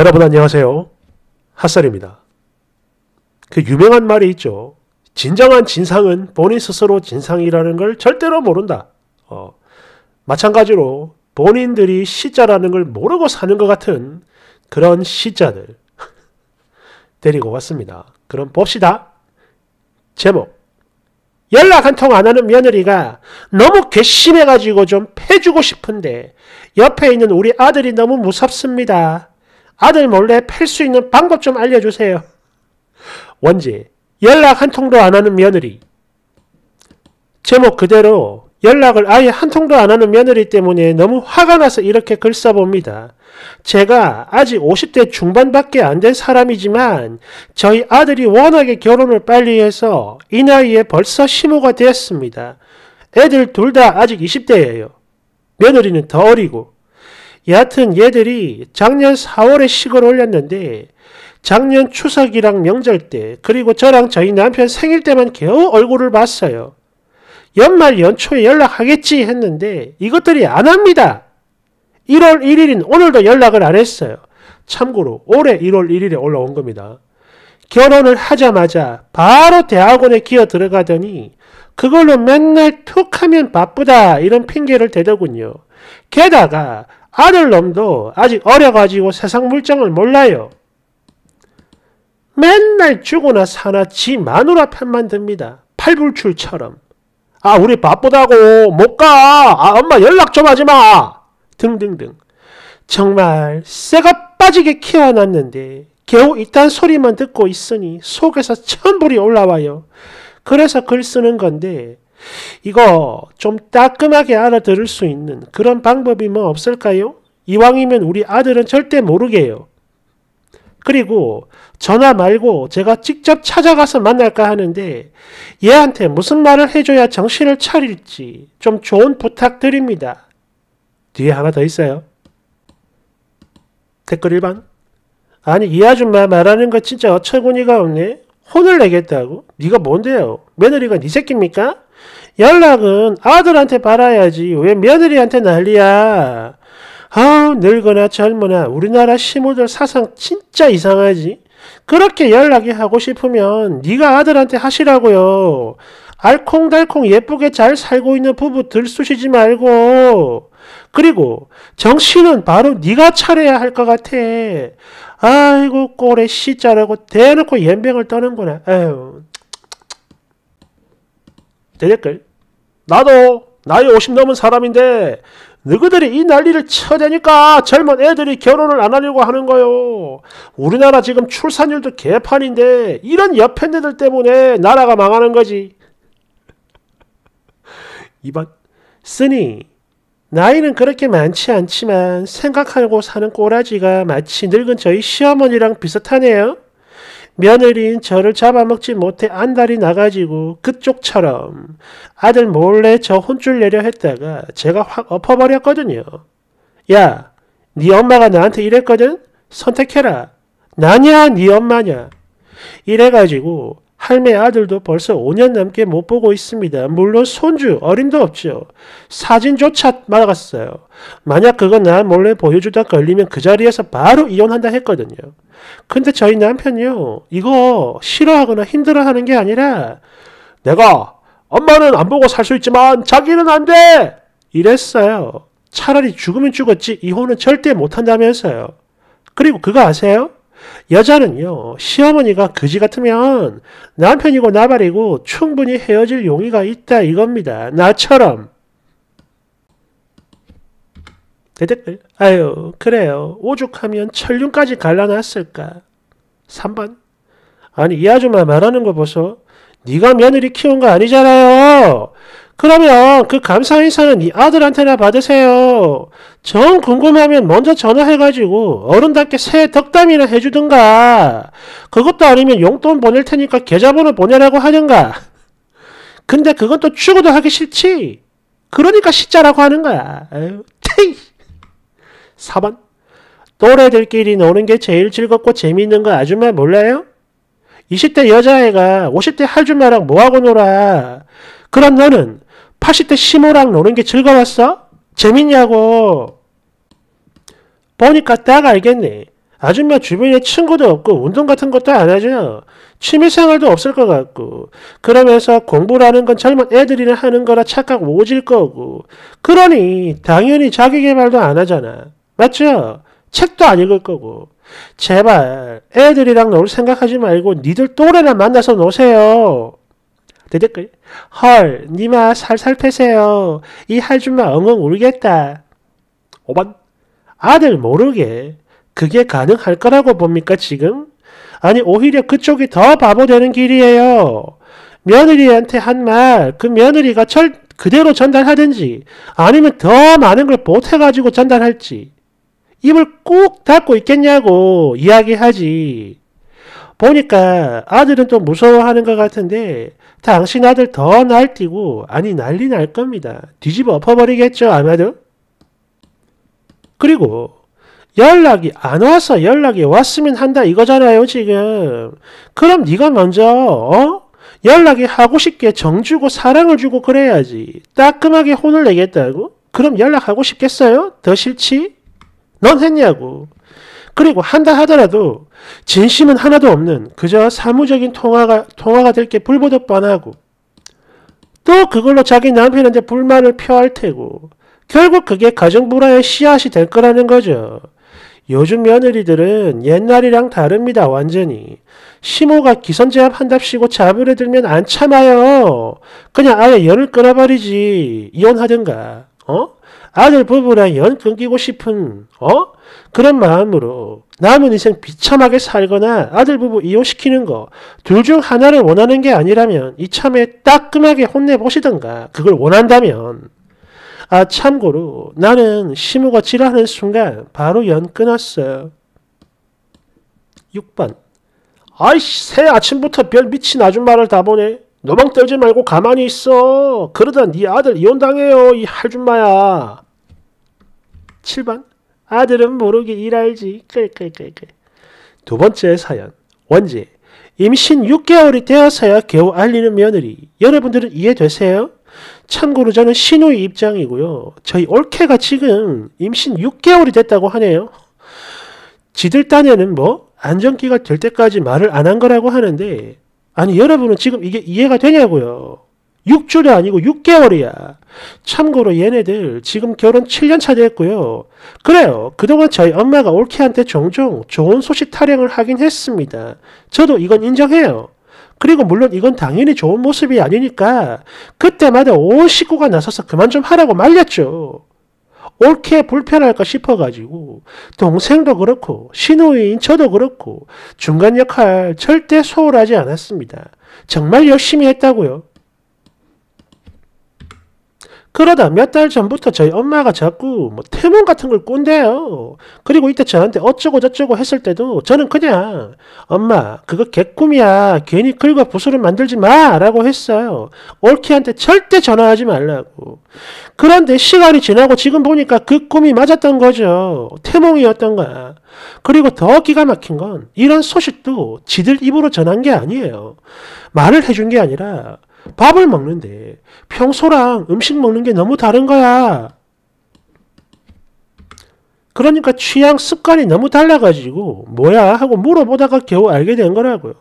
여러분 안녕하세요. 핫살입니다그 유명한 말이 있죠. 진정한 진상은 본인 스스로 진상이라는 걸 절대로 모른다. 어, 마찬가지로 본인들이 시자라는 걸 모르고 사는 것 같은 그런 시자들 데리고 왔습니다. 그럼 봅시다. 제목 연락 한 통 안 하는 며느리가 너무 괘씸해가지고 좀 패주고 싶은데 옆에 있는 우리 아들이 너무 무섭습니다. 아들 몰래 팰수 있는 방법 좀 알려주세요. 원지, 연락 한 통도 안 하는 며느리. 제목 그대로 연락을 아예 한 통도 안 하는 며느리 때문에 너무 화가 나서 이렇게 글 써봅니다. 제가 아직 50대 중반밖에 안 된 사람이지만 저희 아들이 워낙에 결혼을 빨리 해서 이 나이에 벌써 시모가 되었습니다. 애들 둘 다 아직 20대예요. 며느리는 더 어리고 여하튼 얘들이 작년 4월에 시을 올렸는데 작년 추석이랑 명절 때 그리고 저랑 저희 남편 생일 때만 겨우 얼굴을 봤어요. 연말 연초에 연락하겠지 했는데 이것들이 안 합니다. 1월 1일인 오늘도 연락을 안 했어요. 참고로 올해 1월 1일에 올라온 겁니다. 결혼을 하자마자 바로 대학원에 기어 들어가더니 그걸로 맨날 툭하면 바쁘다 이런 핑계를 대더군요. 게다가 아들놈도 아직 어려가지고 세상 물정을 몰라요. 맨날 죽어나 사나 지 마누라 편만 듭니다. 팔불출처럼. 아 우리 바쁘다고 못 가. 아 엄마 연락 좀 하지마. 등등등. 정말 쇠가 빠지게 키워놨는데 겨우 이딴 소리만 듣고 있으니 속에서 천불이 올라와요. 그래서 글 쓰는 건데 이거 좀 따끔하게 알아들을 수 있는 그런 방법이 뭐 없을까요? 이왕이면 우리 아들은 절대 모르게요. 그리고 전화 말고 제가 직접 찾아가서 만날까 하는데 얘한테 무슨 말을 해줘야 정신을 차릴지 좀 좋은 부탁드립니다. 뒤에 하나 더 있어요. 댓글 1번 아니 이 아줌마 말하는 거 진짜 어처구니가 없네. 혼을 내겠다고? 네가 뭔데요? 며느리가 네 새끼입니까? 연락은 아들한테 받아야지 왜 며느리한테 난리야. 아 늙거나 젊으나 우리나라 시모들 사상 진짜 이상하지. 그렇게 연락이 하고 싶으면 네가 아들한테 하시라고요. 알콩달콩 예쁘게 잘 살고 있는 부부 들쑤시지 말고 그리고 정신은 바로 네가 차려야 할 것 같아. 아이고 꼴에 씨자라고 대놓고 연병을 떠는구나. 아유 대댓글 나도 나이 50 넘은 사람인데 너희들이 이 난리를 쳐대니까 젊은 애들이 결혼을 안 하려고 하는 거요. 우리나라 지금 출산율도 개판인데 이런 옆편네들 때문에 나라가 망하는 거지. 이번 쓰니 나이는 그렇게 많지 않지만 생각하고 사는 꼬라지가 마치 늙은 저희 시어머니랑 비슷하네요. 며느리인 저를 잡아먹지 못해 안달이 나가지고 그쪽처럼 아들 몰래 저 혼쭐 내려 했다가 제가 확 엎어버렸거든요. 야, 네 엄마가 나한테 이랬거든? 선택해라. 나냐, 네 엄마냐? 이래가지고 할매 아들도 벌써 5년 넘게 못 보고 있습니다. 물론 손주 어림도 없죠. 사진조차 말아갔어요 만약 그거 나 몰래 보여주다 걸리면 그 자리에서 바로 이혼한다 했거든요. 근데 저희 남편이요. 이거 싫어하거나 힘들어하는 게 아니라 내가 엄마는 안 보고 살 수 있지만 자기는 안 돼! 이랬어요. 차라리 죽으면 죽었지 이혼은 절대 못한다면서요. 그리고 그거 아세요? 여자는요, 시어머니가 거지 같으면 남편이고 나발이고 충분히 헤어질 용의가 있다 이겁니다. 나처럼. 대댓글. 아유, 그래요. 오죽하면 천륜까지 갈라놨을까. 3번. 아니, 이 아줌마 말하는 거 보소. 네가 며느리 키운 거 아니잖아요. 그러면 그 감사 인사는 이 아들한테나 받으세요. 정 궁금하면 먼저 전화해가지고 어른답게 새 덕담이나 해주든가. 그것도 아니면 용돈 보낼 테니까 계좌번호 보내라고 하든가. 근데 그것도 추구도 하기 싫지. 그러니까 시자라고 하는 거야. 아유, 테이. 4번. 또래들끼리 노는 게 제일 즐겁고 재미있는 거 아줌마 몰라요? 20대 여자애가 50대 할줌마랑 뭐하고 놀아? 그럼 너는 80대 시모랑 노는 게 즐거웠어? 재밌냐고. 보니까 딱 알겠네. 아줌마 주변에 친구도 없고 운동 같은 것도 안 하죠. 취미생활도 없을 것 같고 그러면서 공부라는 건 젊은 애들이나 하는 거라 착각 오질 거고 그러니 당연히 자기 개발도 안 하잖아. 맞죠? 책도 안 읽을 거고 제발 애들이랑 놀 생각하지 말고 니들 또래나 만나서 노세요. 대댓글 헐 니마 살살 패세요. 이 할줌마 엉엉 울겠다. 5번 아들 모르게 그게 가능할 거라고 봅니까 지금? 아니 오히려 그쪽이 더 바보 되는 길이에요. 며느리한테 한 말 그 며느리가 절 그대로 전달하든지 아니면 더 많은 걸 보태가지고 전달할지 입을 꾹 닫고 있겠냐고 이야기하지. 보니까 아들은 또 무서워하는 것 같은데 당신 아들 더 날뛰고 아니 난리 날 겁니다. 뒤집어 엎어버리겠죠 아마도. 그리고 연락이 안 와서 연락이 왔으면 한다 이거잖아요 지금. 그럼 네가 먼저 어? 연락이 하고 싶게 정주고 사랑을 주고 그래야지. 따끔하게 혼을 내겠다고? 그럼 연락하고 싶겠어요? 더 싫지? 넌 했냐고. 그리고 한다 하더라도 진심은 하나도 없는 그저 사무적인 통화가 통화가 될 게 불보듯 뻔하고 또 그걸로 자기 남편한테 불만을 표할 테고 결국 그게 가정 불화의 씨앗이 될 거라는 거죠. 요즘 며느리들은 옛날이랑 다릅니다. 완전히. 시모가 기선제압한답시고 잡으려 들면 안 참아요. 그냥 아예 연을 끊어버리지. 이혼하든가. 어? 아들 부부랑 연끊 기고 싶은 어? 그런 마음으로 남은 인생 비참하게 살거나 아들 부부 이혼시키는 거 둘 중 하나를 원하는 게 아니라면 이참에 따끔하게 혼내보시던가 그걸 원한다면 아 참고로 나는 시무가 지라는 순간 바로 연 끊었어요. 6번 아이씨 새 아침부터 별 미친 아줌마를 다 보네. 너망 떨지 말고 가만히 있어. 그러다 네 아들 이혼당해요. 이 할줌마야. 7번 아들은 모르게 일할지. 두 번째 사연. 원지. 임신 6개월이 되어서야 겨우 알리는 며느리. 여러분들은 이해되세요? 참고로 저는 신우의 입장이고요. 저희 올케가 지금 임신 6개월이 됐다고 하네요. 지들 딴에는 뭐 안정기가 될 때까지 말을 안 한 거라고 하는데 아니 여러분은 지금 이게 이해가 되냐고요. 6주도 아니고 6개월이야. 참고로 얘네들 지금 결혼 7년차 됐고요. 그래요. 그동안 저희 엄마가 올케한테 종종 좋은 소식 타령을 하긴 했습니다. 저도 이건 인정해요. 그리고 물론 이건 당연히 좋은 모습이 아니니까 그때마다 온 식구가 나서서 그만 좀 하라고 말렸죠. 옳게 불편할까 싶어가지고 동생도 그렇고 신우인 저도 그렇고 중간 역할 절대 소홀하지 않았습니다. 정말 열심히 했다고요. 그러다 몇 달 전부터 저희 엄마가 자꾸 뭐 태몽 같은 걸 꾼대요. 그리고 이때 저한테 어쩌고 저쩌고 했을 때도 저는 그냥 엄마 그거 개꿈이야 괜히 글과 부수를 만들지 마 라고 했어요. 올케한테 절대 전화하지 말라고. 그런데 시간이 지나고 지금 보니까 그 꿈이 맞았던 거죠. 태몽이었던 거야. 그리고 더 기가 막힌 건 이런 소식도 지들 입으로 전한 게 아니에요. 말을 해준 게 아니라 밥을 먹는데 평소랑 음식 먹는 게 너무 다른 거야. 그러니까 취향 습관이 너무 달라가지고 뭐야 하고 물어보다가 겨우 알게 된 거라고요.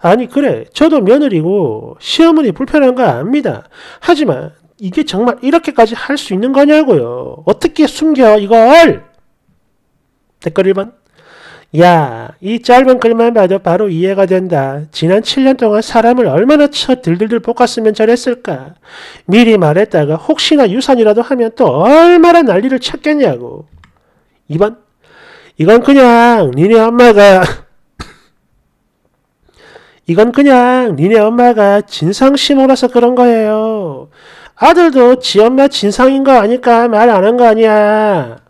아니 그래 저도 며느리고 시어머니 불편한 거 압니다. 하지만 이게 정말 이렇게까지 할 수 있는 거냐고요. 어떻게 숨겨 이걸? 댓글 1번 야, 이 짧은 글만 봐도 바로 이해가 된다. 지난 7년 동안 사람을 얼마나 쳐 들들들 볶았으면 저랬을까. 미리 말했다가 혹시나 유산이라도 하면 또 얼마나 난리를 쳤겠냐고. 2번. 이건 그냥 니네 엄마가 이건 그냥 니네 엄마가 진상심으로서 그런 거예요. 아들도 지 엄마 진상인 거 아니까 말 안 한 거 아니야.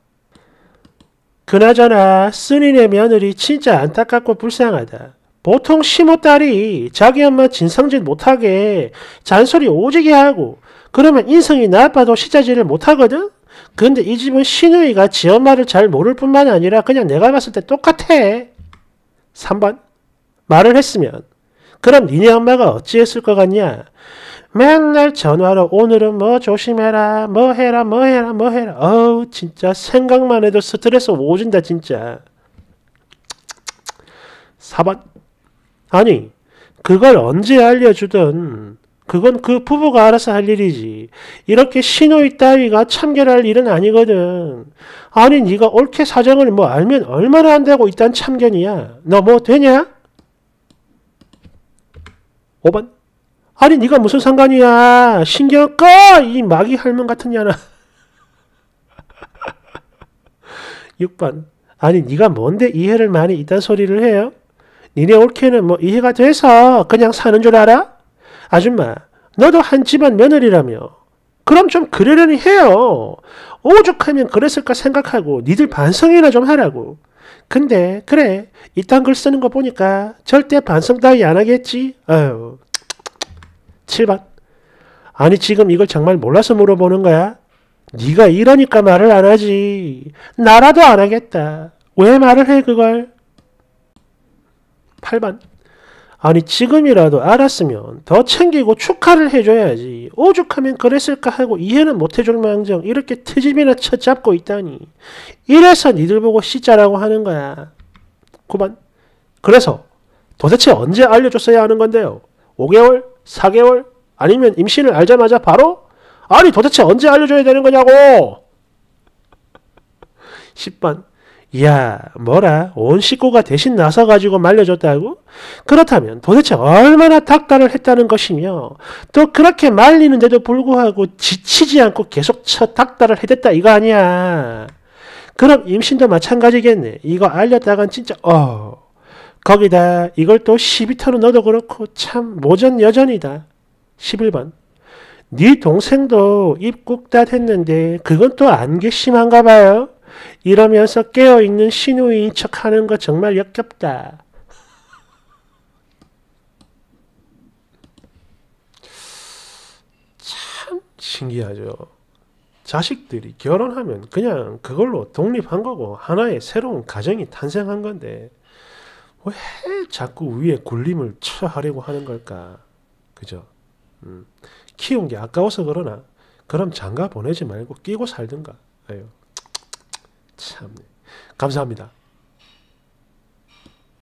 그나저나 쓰니네 며느리 진짜 안타깝고 불쌍하다. 보통 시모 딸이 자기 엄마 진상짓 못하게 잔소리 오지게 하고 그러면 인성이 나빠도 시자질을 못하거든? 근데 이 집은 신우이가 지 엄마를 잘 모를 뿐만 아니라 그냥 내가 봤을 때 똑같아. 3번 말을 했으면 그럼 니네 엄마가 어찌했을 것 같냐? 맨날 전화로 오늘은 뭐 조심해라, 뭐 해라, 뭐 해라, 뭐 해라. 어우, 진짜 생각만 해도 스트레스 오진다, 진짜. 4번. 아니, 그걸 언제 알려주든, 그건 그 부부가 알아서 할 일이지. 이렇게 신호의 따위가 참견할 일은 아니거든. 아니, 네가 옳게 사정을 뭐 알면 얼마나 안다고 이딴 참견이야. 너 뭐 되냐? 5번. 아니 네가 무슨 상관이야. 신경 꺼! 이 마귀 할멈 같은 년아. 6번. 아니 네가 뭔데 이해를 많이 이단 소리를 해요? 니네 올케는 뭐 이해가 돼서 그냥 사는 줄 알아? 아줌마, 너도 한 집안 며느리라며. 그럼 좀 그러려니 해요. 오죽하면 그랬을까 생각하고 니들 반성이나 좀 하라고. 근데 그래 이딴 글 쓰는 거 보니까 절대 반성 따위 안 하겠지. 아유 7번 아니 지금 이걸 정말 몰라서 물어보는 거야? 네가 이러니까 말을 안 하지. 나라도 안 하겠다. 왜 말을 해 그걸? 8번 아니 지금이라도 알았으면 더 챙기고 축하를 해줘야지 오죽하면 그랬을까 하고 이해는 못해줄 망정 이렇게 트집이나 쳐잡고 있다니 이래서 니들 보고 씨자라고 하는 거야 그만 그래서 도대체 언제 알려줬어야 하는 건데요 5개월? 4개월? 아니면 임신을 알자마자 바로? 아니 도대체 언제 알려줘야 되는 거냐고 10번 야, 뭐라? 온 식구가 대신 나서 가지고 말려줬다고? 그렇다면 도대체 얼마나 닦달을 했다는 것이며 또 그렇게 말리는데도 불구하고 지치지 않고 계속 쳐 닦달을 해댔다 이거 아니야. 그럼 임신도 마찬가지겠네. 이거 알렸다간 진짜 어 거기다 이걸 또 12턴은 너도 그렇고 참 모전 여전이다. 11번 네 동생도 입국 다 됐는데 그건 또 안괘씸한가 봐요. 이러면서 깨어있는 신우인 척 하는 거 정말 역겹다. 참 신기하죠. 자식들이 결혼하면 그냥 그걸로 독립한 거고 하나의 새로운 가정이 탄생한 건데 왜 자꾸 위에 굴림을 쳐하려고 하는 걸까? 그죠? 음. 키운 게 아까워서 그러나 그럼 장가 보내지 말고 끼고 살든가. 아유. 참 네. 감사합니다.